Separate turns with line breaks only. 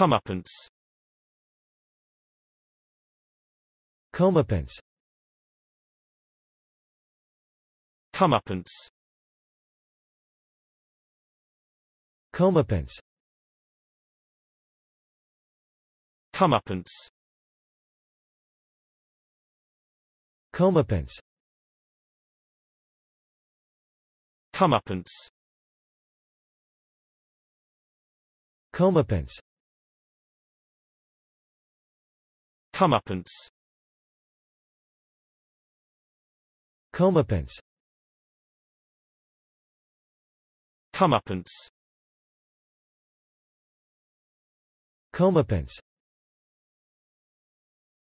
Comeuppance Comeuppance Comeuppance Comeuppance Comeuppance Comeuppance Comeuppance Comeuppance Comeuppance Comeuppance Comeuppance Comeuppance